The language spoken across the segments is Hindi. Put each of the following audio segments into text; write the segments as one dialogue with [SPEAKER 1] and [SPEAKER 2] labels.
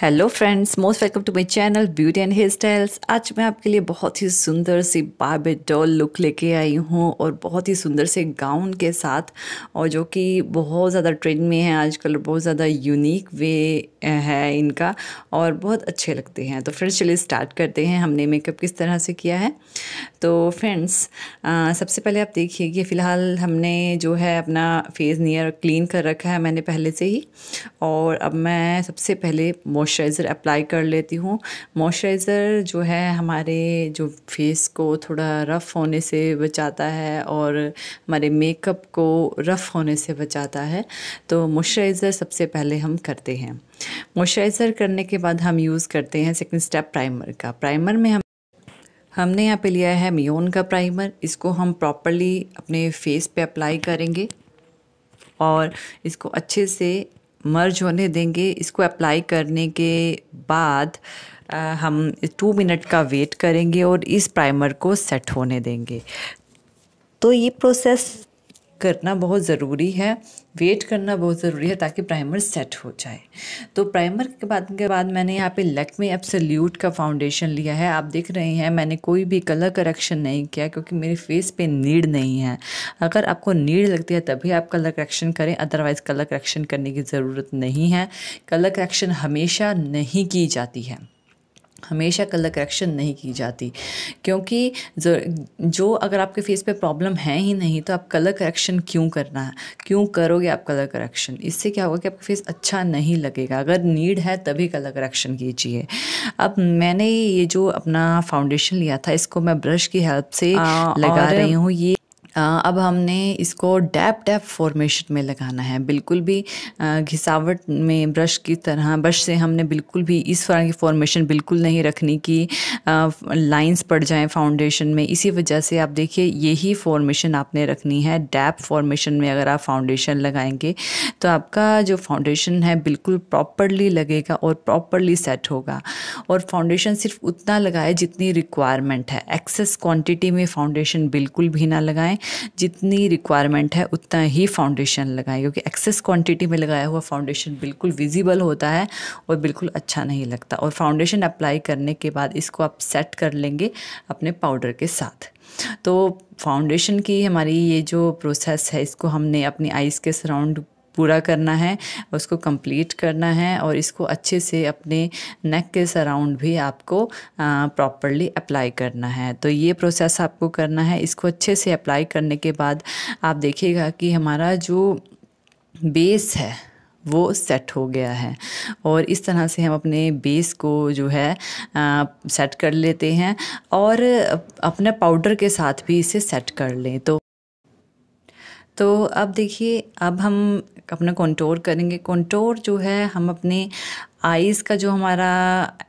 [SPEAKER 1] hello friends most welcome to my channel beauty and hair styles आज मैं आपके लिए बहुत ही सुंदर सी बाबे डॉल लुक लेके आई हूँ और बहुत ही सुंदर से गाउन के साथ और जो कि बहुत ज़्यादा ट्रेंड में है आजकल बहुत ज़्यादा यूनिक वे है इनका और बहुत अच्छे लगते हैं तो फ्रेंड्स चलिए स्टार्ट करते हैं हमने मेकअप किस तरह से किया है तो फ्रेंड्स सबसे पहले आप देखिए कि फ़िलहाल हमने जो है अपना फेस नियर क्लीन कर रखा है मैंने पहले से ही और अब मैं सबसे पहले मॉइस्चराइज़र अप्लाई कर लेती हूँ मॉइस्चराइज़र जो है हमारे जो फेस को थोड़ा रफ़ होने से बचाता है और हमारे मेकअप को रफ़ होने से बचाता है तो मॉइस्चराइज़र सबसे पहले हम करते हैं मॉइस्चराइज़र करने के बाद हम यूज़ करते हैं सेकेंड स्टेप प्राइमर का प्राइमर में हम हमने यहाँ पे लिया है मियोन का प्राइमर इसको हम प्रॉपरली अपने फेस पे अप्लाई करेंगे और इसको अच्छे से मर्ज होने देंगे इसको अप्लाई करने के बाद आ, हम टू मिनट का वेट करेंगे और इस प्राइमर को सेट होने देंगे तो ये प्रोसेस करना बहुत ज़रूरी है वेट करना बहुत ज़रूरी है ताकि प्राइमर सेट हो जाए तो प्राइमर के बाद के बाद मैंने यहाँ पे लेक में एब्सोल्यूट का फाउंडेशन लिया है आप देख रहे हैं मैंने कोई भी कलर करेक्शन नहीं किया क्योंकि मेरे फेस पे नीड नहीं है अगर आपको नीड लगती है तभी आप कलर करेक्शन करें अदरवाइज़ कलर करेक्शन करने की ज़रूरत नहीं है कलर करेक्शन हमेशा नहीं की जाती है हमेशा कलर करेक्शन नहीं की जाती क्योंकि जो जो अगर आपके फेस पे प्रॉब्लम है ही नहीं तो आप कलर करेक्शन क्यों करना है क्यों करोगे आप कलर करेक्शन इससे क्या होगा कि आपका फेस अच्छा नहीं लगेगा अगर नीड है तभी कलर करेक्शन कीजिए अब मैंने ये जो अपना फाउंडेशन लिया था इसको मैं ब्रश की हेल्प से आ, लगा रही हूँ ये अब हमने इसको डैप डैप फॉर्मेशन में लगाना है बिल्कुल भी घिसावट में ब्रश की तरह ब्रश से हमने बिल्कुल भी इस तरह की फॉर्मेशन बिल्कुल नहीं रखनी कि लाइंस पड़ जाएं फाउंडेशन में इसी वजह से आप देखिए यही फॉर्मेशन आपने रखनी है डैप फॉर्मेशन में अगर आप फाउंडेशन लगाएंगे तो आपका जो फाउंडेशन है बिल्कुल प्रॉपरली लगेगा और प्रॉपरली सेट होगा और फाउंडेशन सिर्फ उतना लगाए जितनी रिक्वायरमेंट है एक्सेस क्वान्टिटी में फाउंडेशन बिल्कुल भी ना लगाएं जितनी रिक्वायरमेंट है उतना ही फाउंडेशन लगाएं क्योंकि एक्सेस क्वांटिटी में लगाया हुआ फाउंडेशन बिल्कुल विजिबल होता है और बिल्कुल अच्छा नहीं लगता और फाउंडेशन अप्लाई करने के बाद इसको आप सेट कर लेंगे अपने पाउडर के साथ तो फाउंडेशन की हमारी ये जो प्रोसेस है इसको हमने अपनी आइज़ के सराउंड पूरा करना है उसको कंप्लीट करना है और इसको अच्छे से अपने नेक के सराउंड भी आपको प्रॉपरली अप्लाई करना है तो ये प्रोसेस आपको करना है इसको अच्छे से अप्लाई करने के बाद आप देखिएगा कि हमारा जो बेस है वो सेट हो गया है और इस तरह से हम अपने बेस को जो है आ, सेट कर लेते हैं और अपने पाउडर के साथ भी इसे सेट कर लें तो तो अब देखिए अब हम अपना कॉन्टोर करेंगे कॉन्टोर जो है हम अपने आईज का जो हमारा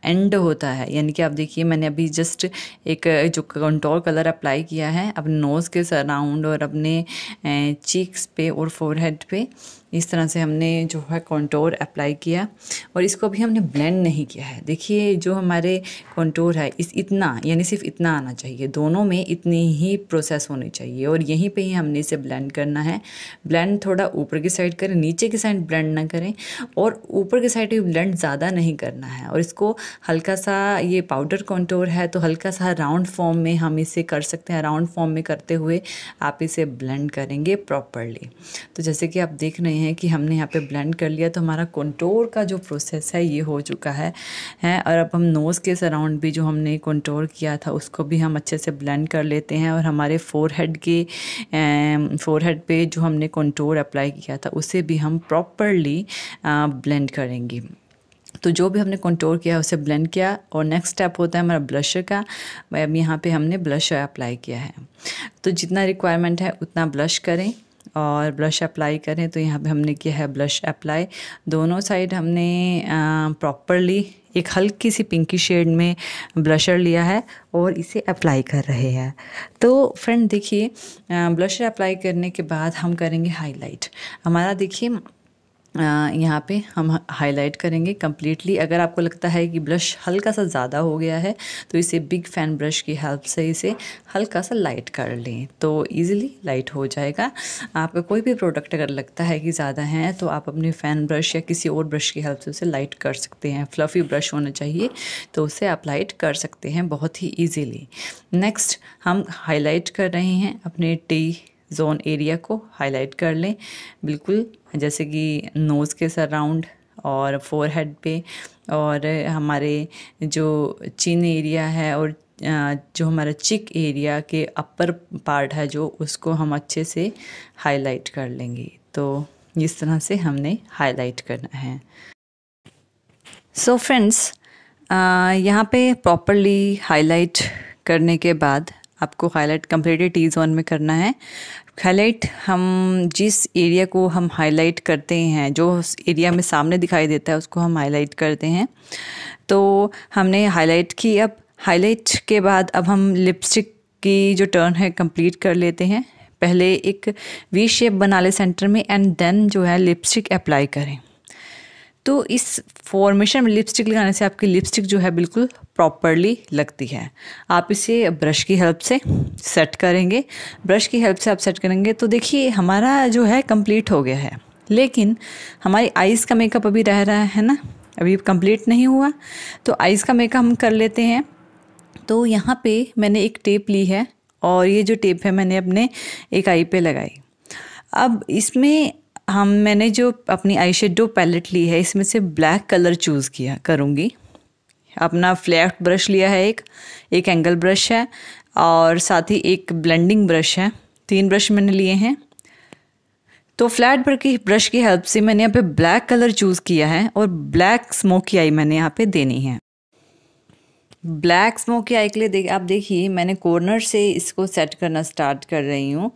[SPEAKER 1] एंड होता है यानी कि आप देखिए मैंने अभी जस्ट एक जो कंटोर कलर अप्लाई किया है अपने नोज़ के सराउंड और अपने चीक्स पे और फोरहेड पे इस तरह से हमने जो है कॉन्टोर अप्लाई किया और इसको अभी हमने ब्लेंड नहीं किया है देखिए जो हमारे कॉन्टोर है इस इतना यानी सिर्फ इतना आना चाहिए दोनों में इतनी ही प्रोसेस होनी चाहिए और यहीं पे ही हमने इसे ब्लेंड करना है ब्लेंड थोड़ा ऊपर की साइड करें नीचे की साइड ब्लेंड ना करें और ऊपर की साइड भी ब्लेंड ज़्यादा नहीं करना है और इसको हल्का सा ये पाउडर कॉन्टोर है तो हल्का सा राउंड फॉर्म में हम इसे कर सकते हैं राउंड फॉर्म में करते हुए आप इसे ब्लेंड करेंगे प्रॉपरली तो जैसे कि आप देख रहे हैं हैं कि हमने यहाँ पे ब्लेंड कर लिया तो हमारा कंटोर का जो प्रोसेस है ये हो चुका है हैं और अब हम नोज़ के सराउंड भी जो हमने कंटोर किया था उसको भी हम अच्छे से ब्लेंड कर लेते हैं और हमारे फोर हेड के फोर हेड पर जो हमने कंटोर अप्लाई किया था उसे भी हम प्रॉपरली ब्लेंड करेंगे तो जो भी हमने कंटोर किया उसे ब्लेंड किया और नेक्स्ट स्टेप होता है हमारा ब्लशर का अब यहाँ पे हमने ब्लशर अप्लाई किया है तो जितना रिक्वायरमेंट है उतना ब्लश करें और ब्लश अप्लाई करें तो यहाँ पे हमने किया है ब्लश अप्लाई दोनों साइड हमने प्रॉपरली एक हल्की सी पिंकी शेड में ब्लशर लिया है और इसे अप्लाई कर रहे हैं तो फ्रेंड देखिए ब्लशर अप्लाई करने के बाद हम करेंगे हाईलाइट हमारा देखिए यहाँ पे हम हाईलाइट करेंगे कम्प्लीटली अगर आपको लगता है कि ब्रश हल्का सा ज़्यादा हो गया है तो इसे बिग फैन ब्रश की हेल्प से इसे हल्का सा लाइट कर लें तो ईज़िली लाइट हो जाएगा आपका कोई भी प्रोडक्ट अगर लगता है कि ज़्यादा है तो आप अपने फ़ैन ब्रश या किसी और ब्रश की हेल्प से उसे लाइट कर सकते हैं फ्लफ़ी ब्रश होना चाहिए तो उसे आप लाइट कर सकते हैं बहुत ही ईजीली नेक्स्ट हम हाईलाइट कर रहे हैं अपने टी जोन एरिया को हाईलाइट कर लें बिल्कुल जैसे कि नोज़ के सराउंड और फोर हेड पे और हमारे जो चिन एरिया है और जो हमारा चिक एरिया के अपर पार्ट है जो उसको हम अच्छे से हाईलाइट कर लेंगे तो इस तरह से हमने हाईलाइट करना है सो so फ्रेंड्स यहाँ पे प्रॉपरली हाईलाइट करने के बाद आपको हाईलाइट कम्प्लीटली टी जोन में करना है हाईलाइट हम जिस एरिया को हम हाईलाइट करते हैं जो एरिया में सामने दिखाई देता है उसको हम हाईलाइट करते हैं तो हमने हाईलाइट की अब हाईलाइट के बाद अब हम लिपस्टिक की जो टर्न है कंप्लीट कर लेते हैं पहले एक वी शेप बना ले सेंटर में एंड देन जो है लिपस्टिक अप्लाई करें तो इस फॉर्मेशन में लिपस्टिक लगाने से आपकी लिपस्टिक जो है बिल्कुल प्रॉपरली लगती है आप इसे ब्रश की हेल्प से सेट करेंगे ब्रश की हेल्प से आप सेट करेंगे तो देखिए हमारा जो है कंप्लीट हो गया है लेकिन हमारी आइज़ का मेकअप अभी रह रहा है ना अभी कंप्लीट नहीं हुआ तो आइज़ का मेकअप हम कर लेते हैं तो यहाँ पे मैंने एक टेप ली है और ये जो टेप है मैंने अपने एक आई पे लगाई अब इसमें हम मैंने जो अपनी आई शेडो पैलेट ली है इसमें से ब्लैक कलर चूज़ किया करूँगी अपना फ्लैट ब्रश लिया है एक एक एंगल ब्रश है और साथ ही एक ब्लेंडिंग ब्रश है तीन ब्रश मैंने लिए हैं तो फ्लैट ब्रश की ब्रश की हेल्प से मैंने यहाँ पे ब्लैक कलर चूज़ किया है और ब्लैक स्मोकी आई मैंने यहाँ पे देनी है ब्लैक स्मोकी आई के लिए देख आप देखिए मैंने कॉर्नर से इसको सेट करना स्टार्ट कर रही हूँ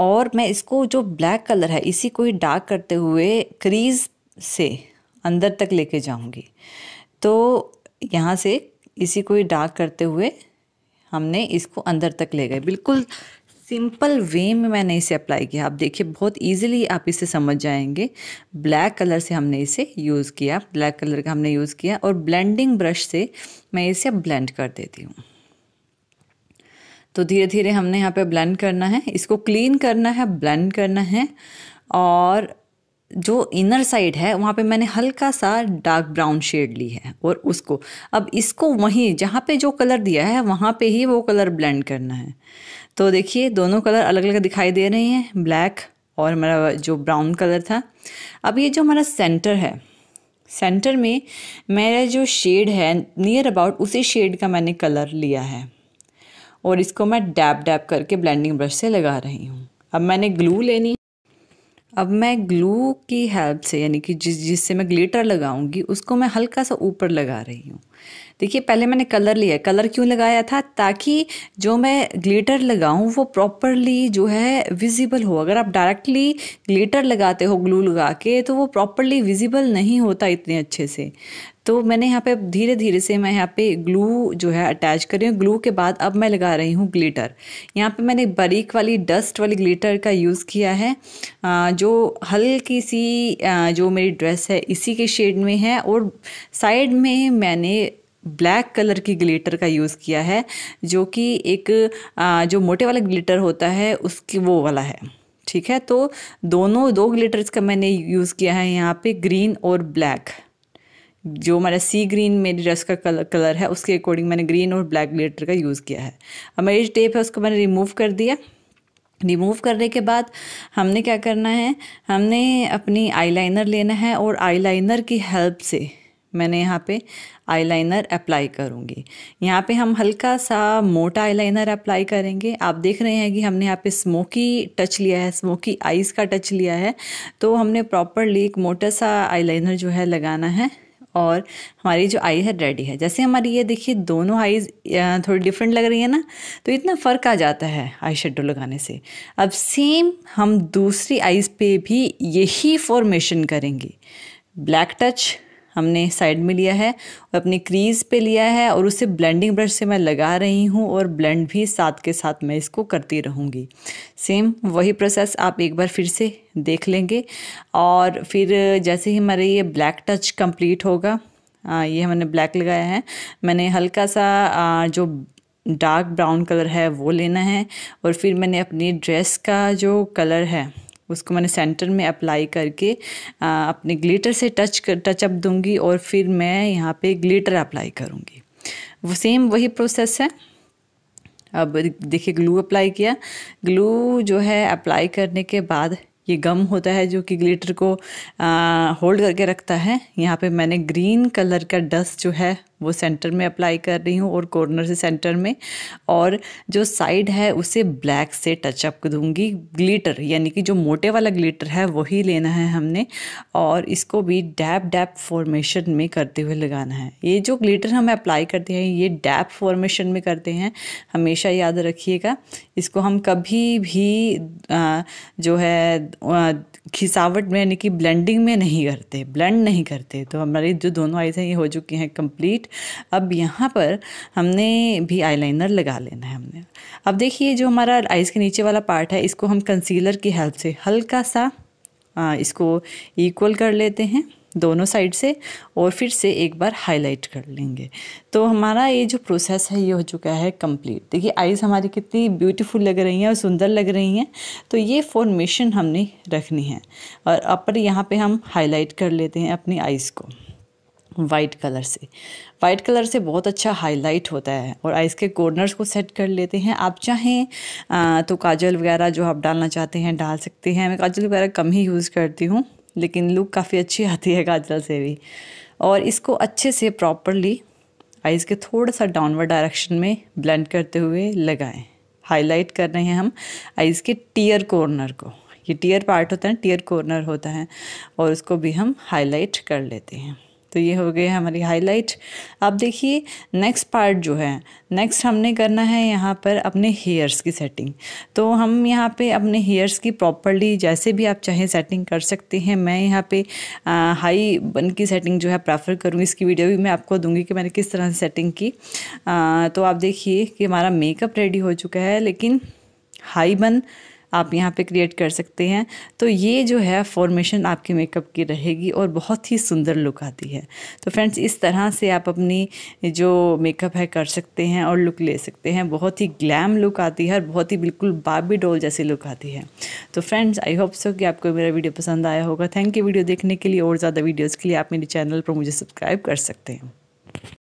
[SPEAKER 1] और मैं इसको जो ब्लैक कलर है इसी को ही डार्क करते हुए क्रीज से अंदर तक लेके जाऊंगी तो यहाँ से इसी को ही डार्क करते हुए हमने इसको अंदर तक ले गए बिल्कुल सिंपल वे में मैंने इसे अप्लाई किया आप देखिए बहुत इजीली आप इसे समझ जाएंगे ब्लैक कलर से हमने इसे यूज़ किया ब्लैक कलर का हमने यूज़ किया और ब्लेंडिंग ब्रश से मैं इसे ब्लेंड कर देती हूँ तो धीरे धीरे हमने यहाँ पे ब्लेंड करना है इसको क्लीन करना है ब्लेंड करना है और जो इनर साइड है वहाँ पे मैंने हल्का सा डार्क ब्राउन शेड ली है और उसको अब इसको वहीं जहाँ पे जो कलर दिया है वहाँ पे ही वो कलर ब्लेंड करना है तो देखिए दोनों कलर अलग अलग दिखाई दे रहे हैं ब्लैक और मेरा जो ब्राउन कलर था अब ये जो हमारा सेंटर है सेंटर में मेरा जो शेड है नियर अबाउट उसी शेड का मैंने कलर लिया है और इसको मैं डैप डैप करके ब्लेंडिंग ब्रश से लगा रही हूँ अब मैंने ग्लू लेनी अब मैं ग्लू की हेल्प से यानी कि जिस जिससे मैं ग्लिटर लगाऊंगी उसको मैं हल्का सा ऊपर लगा रही हूँ देखिए पहले मैंने कलर लिया कलर क्यों लगाया था ताकि जो मैं ग्लिटर लगाऊं वो प्रॉपरली जो है विजिबल हो अगर आप डायरेक्टली ग्लिटर लगाते हो ग्लू लगा के तो वो प्रॉपरली विजिबल नहीं होता इतने अच्छे से तो मैंने यहाँ पे धीरे धीरे से मैं यहाँ पे ग्लू जो है अटैच कर रही हूँ ग्लू के बाद अब मैं लगा रही हूँ ग्लिटर यहाँ पे मैंने बारीक वाली डस्ट वाली ग्लिटर का यूज़ किया है जो हल्की सी जो मेरी ड्रेस है इसी के शेड में है और साइड में मैंने ब्लैक कलर की ग्लिटर का यूज़ किया है जो कि एक जो मोटे वाला ग्लिटर होता है उसकी वो वाला है ठीक है तो दोनों दो ग्लिटर्स का मैंने यूज़ किया है यहाँ पे ग्रीन और ब्लैक जो हमारा सी ग्रीन मेरी ड्रेस का कलर कलर है उसके अकॉर्डिंग मैंने ग्रीन और ब्लैक ग्लिटर का यूज़ किया है अब मेरी टेप है उसको मैंने रिमूव कर दिया रिमूव करने के बाद हमने क्या करना है हमने अपनी आईलाइनर लेना है और आईलाइनर की हेल्प से मैंने यहाँ पे आईलाइनर अप्लाई करूँगी यहाँ पे हम हल्का सा मोटा आईलाइनर अप्लाई करेंगे आप देख रहे हैं कि हमने यहाँ पे स्मोकी टच लिया है स्मोकी आइज़ का टच लिया है तो हमने प्रॉपरली एक मोटा सा आईलाइनर जो है लगाना है और हमारी जो आई है रेडी है जैसे हमारी ये देखिए दोनों आईज थोड़ी डिफरेंट लग रही है ना तो इतना फ़र्क आ जाता है आई शेडो लगाने से अब सेम हम दूसरी आईज पे भी यही फॉर्मेशन करेंगे ब्लैक टच हमने साइड में लिया है और अपनी क्रीज़ पे लिया है और उसे ब्लेंडिंग ब्रश से मैं लगा रही हूँ और ब्लेंड भी साथ के साथ मैं इसको करती रहूँगी सेम वही प्रोसेस आप एक बार फिर से देख लेंगे और फिर जैसे ही हमारे ये ब्लैक टच कंप्लीट होगा आ, ये मैंने ब्लैक लगाया है मैंने हल्का सा आ, जो डार्क ब्राउन कलर है वो लेना है और फिर मैंने अपनी ड्रेस का जो कलर है उसको मैंने सेंटर में अप्लाई करके आ, अपने ग्लिटर से टच टचअप दूंगी और फिर मैं यहाँ पे ग्लिटर अप्लाई करूँगी वो सेम वही प्रोसेस है अब देखिए ग्लू अप्लाई किया ग्लू जो है अप्लाई करने के बाद ये गम होता है जो कि ग्लिटर को होल्ड करके रखता है यहाँ पे मैंने ग्रीन कलर का डस्ट जो है वो सेंटर में अप्लाई कर रही हूँ और कॉर्नर से सेंटर में और जो साइड है उसे ब्लैक से टचअप दूंगी ग्लिटर यानी कि जो मोटे वाला ग्लिटर है वही लेना है हमने और इसको भी डैप डैप फॉर्मेशन में करते हुए लगाना है ये जो ग्लिटर हम अप्लाई करते हैं ये डैप फॉर्मेशन में करते हैं हमेशा याद रखिएगा इसको हम कभी भी जो है खिसावट में यानी कि ब्लेंडिंग में नहीं करते ब्लेंड नहीं करते तो हमारी जो दोनों आइज़ हैं ये हो चुकी हैं कंप्लीट अब यहाँ पर हमने भी आईलाइनर लगा लेना है हमने अब देखिए जो हमारा आइज़ के नीचे वाला पार्ट है इसको हम कंसीलर की हेल्प से हल्का सा आ, इसको इक्वल कर लेते हैं दोनों साइड से और फिर से एक बार हाईलाइट कर लेंगे तो हमारा ये जो प्रोसेस है ये हो चुका है कंप्लीट देखिए आइज़ हमारी कितनी ब्यूटीफुल लग रही हैं और सुंदर लग रही हैं तो ये फॉर्मेशन हमने रखनी है और अपर यहाँ पे हम हाईलाइट कर लेते हैं अपनी आइज़ को वाइट कलर से वाइट कलर से बहुत अच्छा हाईलाइट होता है और आइस के कॉर्नर्स को सेट कर लेते हैं आप चाहें आ, तो काजल वगैरह जो आप डालना चाहते हैं डाल सकते हैं मैं काजल वगैरह कम ही यूज़ करती हूँ लेकिन लुक काफ़ी अच्छी आती है काजल से भी और इसको अच्छे से प्रॉपरली आइज़ के थोड़ा सा डाउनवर्ड डायरेक्शन में ब्लेंड करते हुए लगाएं हाईलाइट कर रहे हैं हम आइज़ के टीयर कॉर्नर को ये टीयर पार्ट होता है टीयर कॉर्नर होता है और उसको भी हम हाईलाइट कर लेते हैं तो ये हो गए हमारी हाईलाइट अब देखिए नेक्स्ट पार्ट जो है नेक्स्ट हमने करना है यहाँ पर अपने हेयर्स की सेटिंग तो हम यहाँ पे अपने हेयर्स की प्रॉपरली जैसे भी आप चाहें सेटिंग कर सकते हैं मैं यहाँ पे आ, हाई बन की सेटिंग जो है प्रेफर करूँगी इसकी वीडियो भी मैं आपको दूंगी कि मैंने किस तरह से सेटिंग की आ, तो आप देखिए कि हमारा मेकअप रेडी हो चुका है लेकिन हाई बन आप यहाँ पे क्रिएट कर सकते हैं तो ये जो है फॉर्मेशन आपके मेकअप की रहेगी और बहुत ही सुंदर लुक आती है तो फ्रेंड्स इस तरह से आप अपनी जो मेकअप है कर सकते हैं और लुक ले सकते हैं बहुत ही ग्लैम लुक आती है और बहुत ही बिल्कुल बाबी डोल जैसी लुक आती है तो फ्रेंड्स आई होप सो कि आपको मेरा वीडियो पसंद आया होगा थैंक यू वीडियो देखने के लिए और ज़्यादा वीडियोज़ के लिए आप मेरे चैनल पर मुझे सब्सक्राइब कर सकते हैं